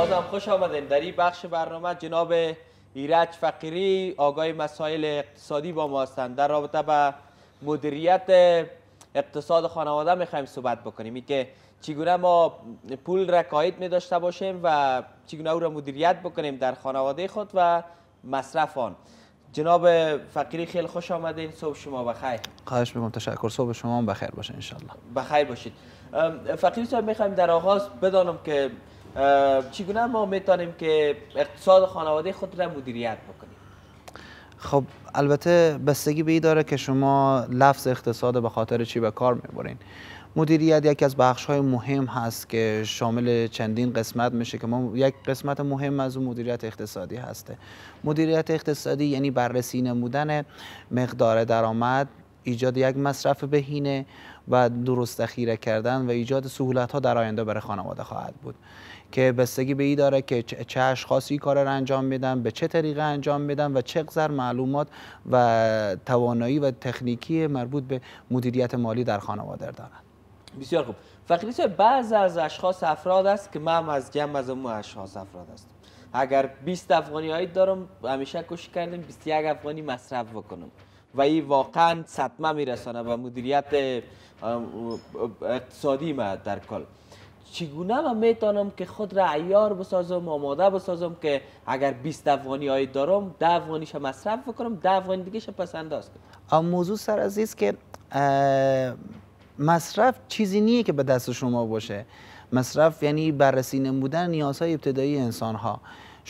بازم خوش آمدین در این بخش برنامه جناب ایرج فقیری آگاه مسائل اقتصادی با ما هستند در رابطه با مدیریت اقتصاد خانواده میخوایم صحبت بکنیم که چگونه ما پول را کاهید می داشته باشیم و چگونه او را مدیریت بکنیم در خانواده خود و مصرف آن جناب فقیری خیلی خوش آمدین صبح شما بخیر خواهش میکنم تشکر صبح شما بخیر باشه ان بخیر باشید فقیری صاحب میخوایم در آغاز بدانم که چگونه ما میتونیم که اقتصاد خانواده خود را مدیریت بکنیم خب البته بستگی به داره که شما لفظ اقتصاد به خاطر چی به کار میبرین مدیریت یکی از بخش های مهم هست که شامل چندین قسمت میشه که ما یک قسمت مهم از اون مدیریت اقتصادی هسته مدیریت اقتصادی یعنی بررسی نمودن مقدار درآمد ایجاد یک مصرف بهینه و درست ذخیره کردن و ایجاد سهولت ها در آینده برای خانواده خواهد بود که بستگی به ای داره که چه اشخاصی کار را انجام میدن به چه طریقه انجام میدن و چه معلومات و توانایی و تکنیکی مربوط به مدیریت مالی در خانواده دارند بسیار خوب فقیلی بعض از اشخاص افراد است که من از جمع از اون اشخاص افراد است اگر 20 افغانی هایی دارم همیشه کوشش کردم 21 افغانی مصرف بکنم و این واقعا صدمه میرسانه و مدیریت اقتصادی ما در کل چگونه من میتونم که خود را عیار بسازم آماده بسازم که اگر 20 افغانی های دارم افغانی افغانیش مصرف بکنم ده افغانی دیگه پس انداز کنم موضوع سر است که مصرف چیزی نیه که به دست شما باشه مصرف یعنی بررسی نمودن نیازهای ابتدایی انسان ها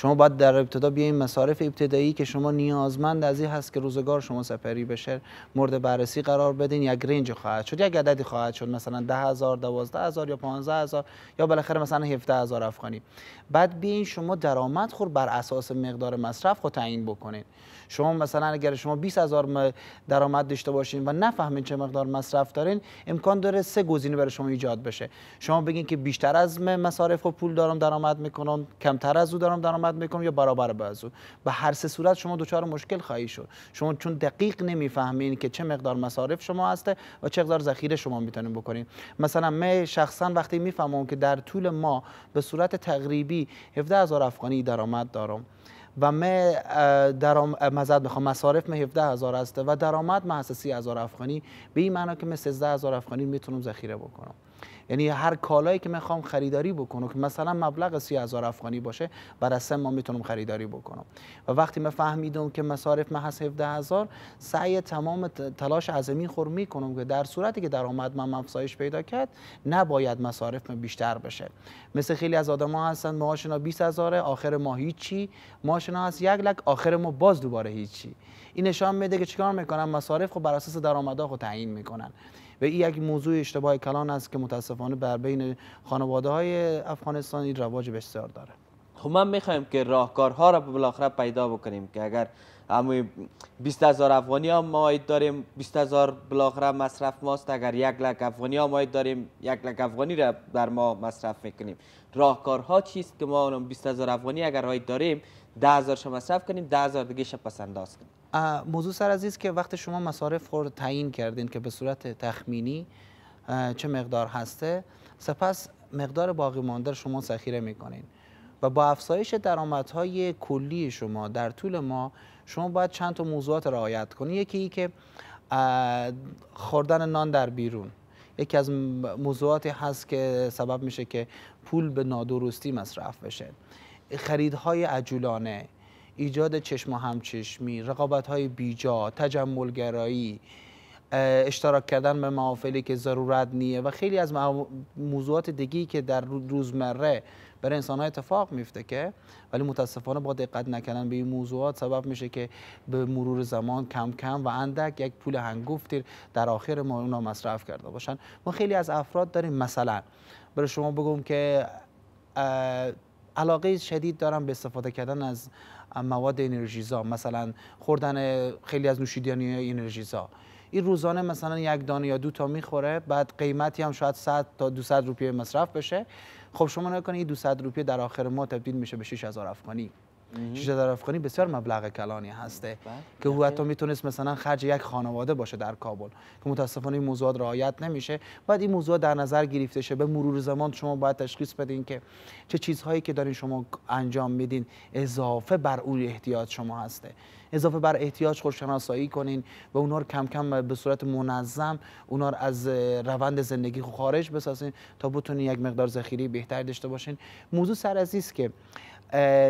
شما باید در ابتدا بیاین مصارف ابتدایی که شما نیازمند از این هست که روزگار شما سپری بشه مورد بررسی قرار بدین یک رنج خواهد شد یک عددی خواهد شد مثلا 10000 هزار یا 15000 یا بالاخره مثلا 17000 افغانی بعد بیاین شما درآمد خور بر اساس مقدار مصرف خود تعیین بکنین شما مثلا اگر شما 20000 درآمد داشته باشین و نفهمین چه مقدار مصرف دارین امکان داره سه گزینه برای شما ایجاد بشه شما بگین که بیشتر از مصارف و پول دارم درآمد میکنم کمتر از او دارم درآمد صحبت میکنم یا برابر به به هر سه صورت شما دچار مشکل خواهی شد شما چون دقیق نمیفهمین که چه مقدار مصارف شما هسته و چه مقدار ذخیره شما میتونین بکنین مثلا من شخصا وقتی میفهمم که در طول ما به صورت تقریبی 17000 افغانی درآمد دارم و من درام مزد میخوام مصارف من 17 هزار است و درآمد من 30 هزار افغانی به این معنا که من 13 هزار افغانی میتونم ذخیره بکنم یعنی هر کالایی که میخوام خریداری بکنم که مثلا مبلغ 30000 افغانی باشه برای اساس ما میتونم خریداری بکنم و وقتی من فهمیدم که مصارف من هست هزار سعی تمام تلاش زمین خور میکنم که در صورتی که درآمد من افزایش پیدا کرد نباید مصارف من بیشتر بشه مثل خیلی از آدما هستن معاشنا 20000 آخر ماه چی معاشنا هست یک لک آخر ما باز دوباره هیچی این نشان میده که چیکار میکنم مصارف خب بر اساس درآمدها خود تعیین میکنن و این یک موضوع اشتباه کلان است که متاسفانه بر بین خانواده های افغانستانی رواج بسیار داره خب من میخوایم که راهکارها را بالاخره پیدا بکنیم که اگر همو 20 هزار افغانی ها داریم 20 هزار بالاخره مصرف ماست اگر یک لک افغانی هم عاید داریم یک لک افغانی را بر ما مصرف میکنیم راهکارها چیست که ما 20 هزار افغانی اگر عاید داریم 10 هزار مصرف کنیم 10 هزار دیگه پس انداز کنیم موضوع سر عزیز که وقت شما مصارف خور تعیین کردین که به صورت تخمینی چه مقدار هسته سپس مقدار باقی مانده شما ذخیره میکنین و با افزایش درآمدهای کلی شما در طول ما شما باید چند تا موضوعات رعایت کنید یکی ای که خوردن نان در بیرون یکی از موضوعاتی هست که سبب میشه که پول به نادرستی مصرف بشه خریدهای عجولانه ایجاد چشم و همچشمی رقابت های بیجا تجملگرایی اشتراک کردن به محافلی که ضرورت نیه و خیلی از موضوعات دیگی که در روزمره برای انسان ها اتفاق میفته که ولی متاسفانه با دقت نکردن به این موضوعات سبب میشه که به مرور زمان کم کم و اندک یک پول هنگفتی در آخر ما اونا مصرف کرده باشن ما خیلی از افراد داریم مثلا برای شما بگم که علاقه شدید دارم به استفاده کردن از مواد انرژیزا مثلا خوردن خیلی از نوشیدنی انرژیزا این روزانه مثلا یک دانه یا دو تا میخوره بعد قیمتی هم شاید 100 تا 200 روپیه مصرف بشه خب شما کنید 200 روپیه در آخر ماه تبدیل میشه به 6000 افغانی شیشه در افغانی بسیار مبلغ کلانی هسته بله، که او حتی میتونست مثلا خرج یک خانواده باشه در کابل که متاسفانه این موضوعات رعایت نمیشه بعد این موضوع در نظر گرفته شه به مرور زمان شما باید تشخیص بدین که چه چیزهایی که دارین شما انجام میدین اضافه بر اون احتیاج شما هسته اضافه بر احتیاج خودشناسایی کنین و اونا رو کم کم به صورت منظم اونا رو از روند زندگی خارج بسازین تا بتونین یک مقدار ذخیره بهتر داشته باشین موضوع سر که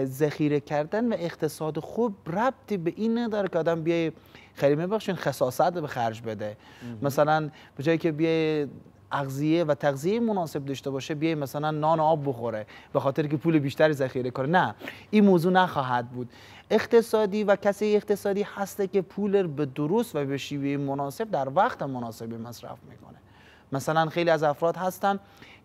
ذخیره کردن و اقتصاد خوب ربطی به این نداره که آدم بیای خیلی میبخشین خصاصت به خرج بده مثلا به جایی که بیای اغذیه و تغذیه مناسب داشته باشه بیای مثلا نان آب بخوره به خاطر که پول بیشتری ذخیره کنه نه این موضوع نخواهد بود اقتصادی و کسی اقتصادی هسته که پول به درست و به شیوه مناسب در وقت مناسبی مصرف میکنه مثلا خیلی از افراد هستن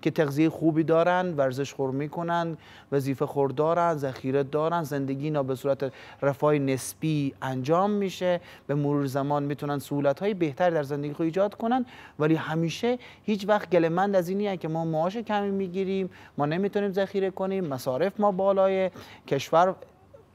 که تغذیه خوبی دارن ورزش خور میکنن وظیفه خور دارن ذخیره دارن زندگی اینا به صورت رفاه نسبی انجام میشه به مرور زمان میتونن سهولت های بهتر در زندگی خود ایجاد کنن ولی همیشه هیچ وقت گلمند از اینیه که ما معاش کمی میگیریم ما نمیتونیم ذخیره کنیم مصارف ما بالای کشور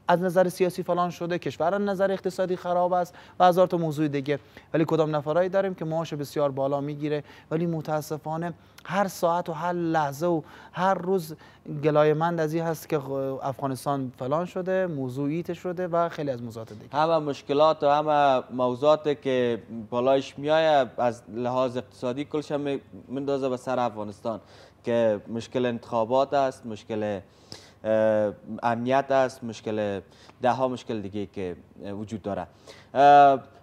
از نظر سیاسی فلان شده کشور از نظر اقتصادی خراب است و هزار تا موضوع دیگه ولی کدام نفرایی داریم که معاش بسیار بالا میگیره ولی متاسفانه هر ساعت و هر لحظه و هر روز گلایمند از این هست که افغانستان فلان شده موضوعیت شده و خیلی از موضوعات دیگه همه مشکلات و همه موضوعات که بالایش میایه از لحاظ اقتصادی کلش هم میندازه به سر افغانستان که مشکل انتخابات است مشکل امنیت است مشکل ده ها مشکل دیگه که وجود داره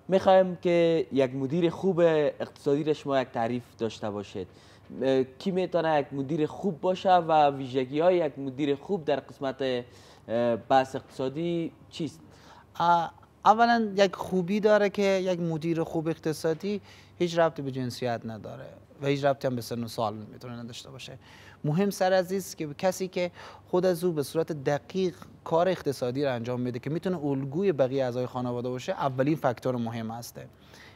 میخوایم که یک مدیر خوب اقتصادی را شما یک تعریف داشته باشید کی میتونه یک مدیر خوب باشه و ویژگی های یک مدیر خوب در قسمت بحث اقتصادی چیست اولا یک خوبی داره که یک مدیر خوب اقتصادی هیچ ربطی به جنسیت نداره و هیچ ربطی هم به سن و سال میتونه نداشته باشه مهم سر است که کسی که خود از او به صورت دقیق کار اقتصادی رو انجام میده که میتونه الگوی بقیه اعضای خانواده باشه اولین فاکتور مهم هسته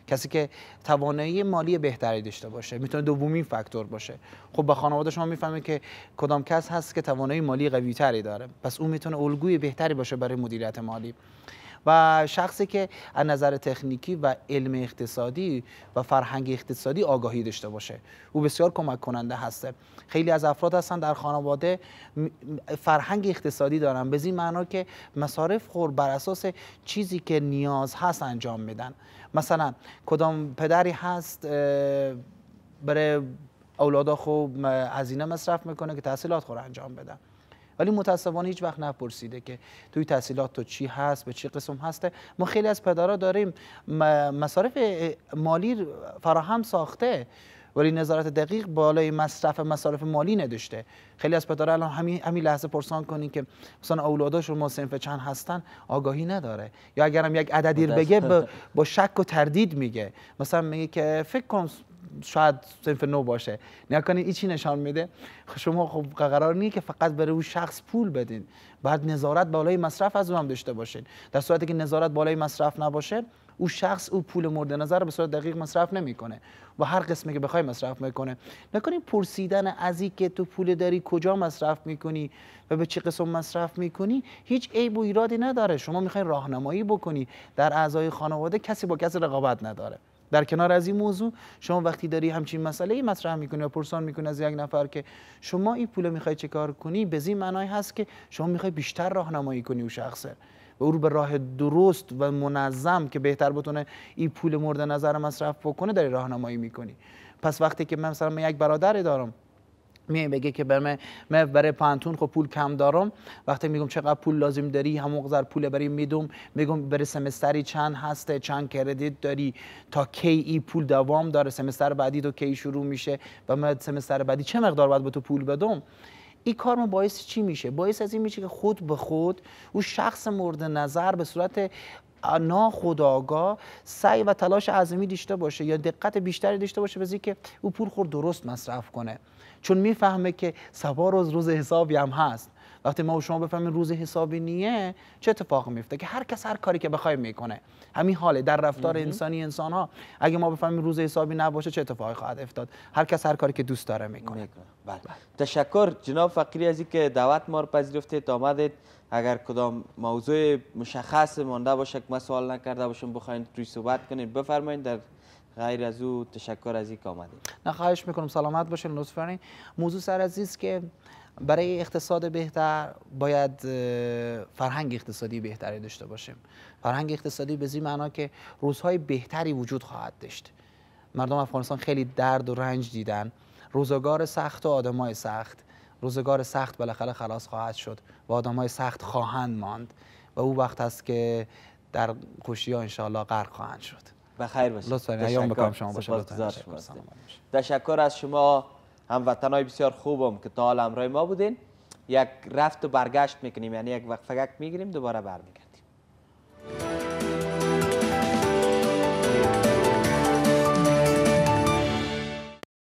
کسی که توانایی مالی بهتری داشته باشه میتونه دومین فاکتور باشه خب به خانواده شما میفهمه که کدام کس هست که توانایی مالی قوی تری داره پس اون میتونه الگوی بهتری باشه برای مدیریت مالی و شخصی که از نظر تکنیکی و علم اقتصادی و فرهنگ اقتصادی آگاهی داشته باشه او بسیار کمک کننده هسته خیلی از افراد هستن در خانواده فرهنگ اقتصادی دارن به این معنا که مصارف خور بر اساس چیزی که نیاز هست انجام میدن مثلا کدام پدری هست برای اولادا خوب هزینه مصرف میکنه که تحصیلات خور انجام بدن ولی متاسفانه هیچ وقت نپرسیده که توی تحصیلات تو چی هست به چی قسم هسته ما خیلی از پدرها داریم مصارف مالی فراهم ساخته ولی نظارت دقیق بالای مصرف مصارف مالی نداشته خیلی از پدرها الان همین لحظه پرسان کنین که مثلا اولاداش ما سنف چند هستن آگاهی نداره یا اگرم یک عددی بگه با, شک و تردید میگه مثلا میگه که فکر کنم شاید صنف نو باشه نیا کنید چی نشان میده خب شما خب قرار نیه که فقط برای اون شخص پول بدین بعد نظارت بالای مصرف از اون هم داشته باشین در صورتی که نظارت بالای مصرف نباشه او شخص او پول مورد نظر رو به صورت دقیق مصرف نمیکنه و هر قسمی که بخوای مصرف میکنه نکنی پرسیدن از که تو پول داری کجا مصرف میکنی و به چه قسم مصرف میکنی هیچ عیب و ایرادی نداره شما میخوای راهنمایی بکنی در اعضای خانواده کسی با کسی رقابت نداره در کنار از این موضوع شما وقتی داری همچین مسئله ای مطرح میکنی و پرسان میکنی از یک نفر که شما این پول میخوای چه کار کنی به این معنای هست که شما میخوای بیشتر راهنمایی کنی او شخصه و او رو به راه درست و منظم که بهتر بتونه این پول مورد نظر مصرف بکنه داری راهنمایی میکنی پس وقتی که من مثلا من یک برادر دارم میای بگه که برم من برای پانتون خب پول کم دارم وقتی میگم چقدر پول لازم داری هم قدر پول برای میدم میگم برای سمستری چند هسته چند کردیت داری تا کی ای پول دوام داره سمستر بعدی تو کی شروع میشه و من سمستر بعدی چه مقدار باید به تو پول بدم این کار ما باعث چی میشه باعث از این میشه که خود به خود او شخص مورد نظر به صورت ناخداگاه سعی و تلاش عظمی داشته باشه یا دقت بیشتری داشته باشه به که او پول خور درست مصرف کنه چون میفهمه که سبا روز روز حسابی هم هست وقتی ما و شما بفهمیم روز حسابی نیه چه اتفاق میفته که هر کس هر کاری که بخوای میکنه همین حاله در رفتار انسانی انسان ها اگه ما بفهمیم روز حسابی نباشه چه اتفاقی خواهد افتاد هر کس هر کاری که دوست داره میکنه بله تشکر جناب فقیری از که دعوت ما رو پذیرفتید آمدید اگر کدام موضوع مشخص مانده باشه که ما سوال نکرده باشم بخواید توی صحبت کنید بفرمایید در غیر از او تشکر از اینکه آمدید نه میکنم سلامت باشین لطفا موضوع سر عزیز که برای اقتصاد بهتر باید فرهنگ اقتصادی بهتری داشته باشیم فرهنگ اقتصادی به این معنا که روزهای بهتری وجود خواهد داشت مردم افغانستان خیلی درد و رنج دیدن روزگار سخت و آدمای سخت روزگار سخت بالاخره خلاص خواهد شد و آدمای سخت خواهند ماند و او وقت است که در خوشی ها انشاءالله غرق خواهند شد خیر باشید لطفا ایام بکنم شما باشه تشکر از شما وطنای بسیار خوبم که تا حال همراه ما بودین یک رفت و برگشت میکنیم یعنی یک وقت فقط میگیریم دوباره برمیگردیم